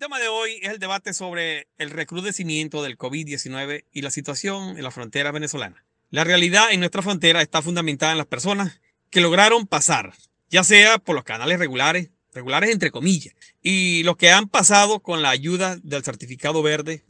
El tema de hoy es el debate sobre el recrudecimiento del COVID-19 y la situación en la frontera venezolana. La realidad en nuestra frontera está fundamentada en las personas que lograron pasar, ya sea por los canales regulares, regulares entre comillas, y los que han pasado con la ayuda del certificado verde,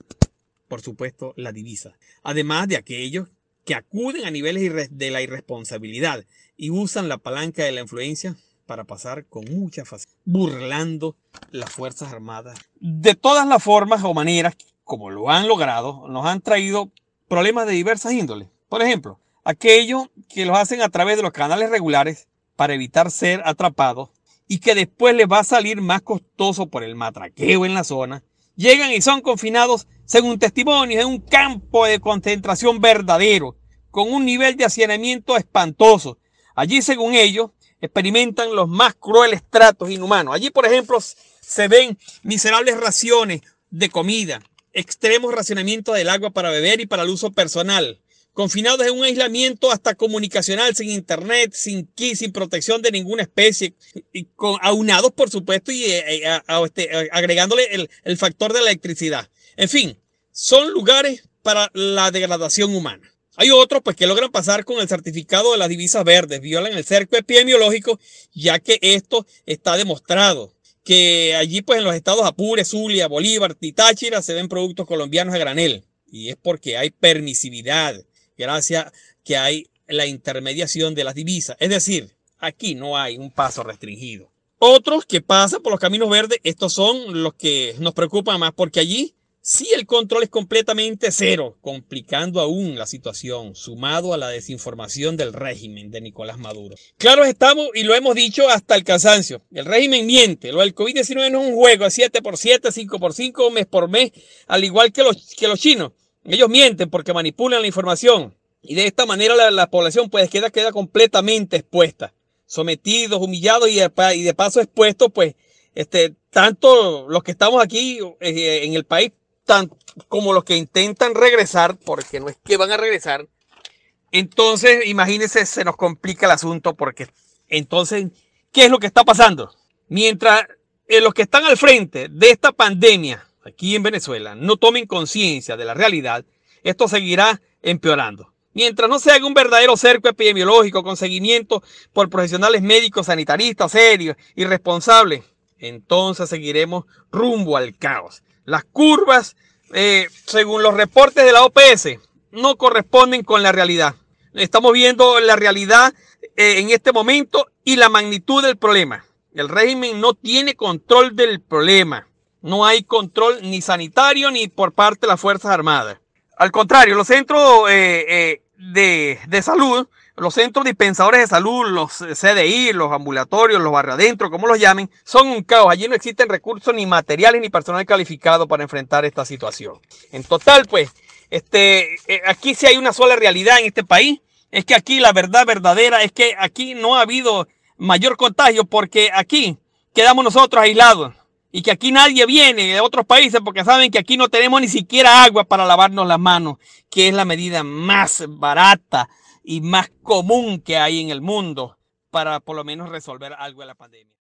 por supuesto, la divisa, además de aquellos que acuden a niveles de la irresponsabilidad y usan la palanca de la influencia para pasar con mucha facilidad, burlando las Fuerzas Armadas. De todas las formas o maneras, como lo han logrado, nos han traído problemas de diversas índoles. Por ejemplo, aquellos que los hacen a través de los canales regulares para evitar ser atrapados y que después les va a salir más costoso por el matraqueo en la zona, llegan y son confinados, según testimonios, en un campo de concentración verdadero, con un nivel de hacinamiento espantoso. Allí, según ellos, experimentan los más crueles tratos inhumanos. Allí, por ejemplo, se ven miserables raciones de comida, extremos racionamientos del agua para beber y para el uso personal, confinados en un aislamiento hasta comunicacional, sin internet, sin sin protección de ninguna especie, y con, aunados, por supuesto, y eh, eh, este, agregándole el factor de la electricidad. En fin, son lugares para la degradación humana. Hay otros pues, que logran pasar con el certificado de las divisas verdes, violan el cerco epidemiológico, ya que esto está demostrado que allí pues en los estados Apure, Zulia, Bolívar Titáchira, se ven productos colombianos a granel y es porque hay permisividad gracias que hay la intermediación de las divisas, es decir, aquí no hay un paso restringido. Otros que pasan por los caminos verdes, estos son los que nos preocupan más porque allí si el control es completamente cero, complicando aún la situación, sumado a la desinformación del régimen de Nicolás Maduro. Claro estamos y lo hemos dicho hasta el cansancio. El régimen miente. Lo del COVID-19 no es un juego a 7 por 7, 5 por 5, mes por mes, al igual que los, que los chinos. Ellos mienten porque manipulan la información y de esta manera la, población pues queda, queda completamente expuesta, sometidos, humillados y de, y de paso expuestos pues este, tanto los que estamos aquí eh, en el país como los que intentan regresar, porque no es que van a regresar, entonces imagínense, se nos complica el asunto, porque entonces, ¿qué es lo que está pasando? Mientras eh, los que están al frente de esta pandemia aquí en Venezuela no tomen conciencia de la realidad, esto seguirá empeorando. Mientras no se haga un verdadero cerco epidemiológico con seguimiento por profesionales médicos, sanitaristas, serios y responsables, entonces seguiremos rumbo al caos. Las curvas, eh, según los reportes de la OPS, no corresponden con la realidad. Estamos viendo la realidad eh, en este momento y la magnitud del problema. El régimen no tiene control del problema. No hay control ni sanitario ni por parte de las Fuerzas Armadas. Al contrario, los centros eh, de salud los centros dispensadores de salud, los CDI, los ambulatorios, los barrios adentro, como los llamen, son un caos. Allí no existen recursos ni materiales ni personal calificado para enfrentar esta situación. En total, pues, este, eh, aquí sí hay una sola realidad en este país. Es que aquí la verdad verdadera es que aquí no ha habido mayor contagio porque aquí quedamos nosotros aislados y que aquí nadie viene de otros países porque saben que aquí no tenemos ni siquiera agua para lavarnos las manos, que es la medida más barata, y más común que hay en el mundo para por lo menos resolver algo de la pandemia.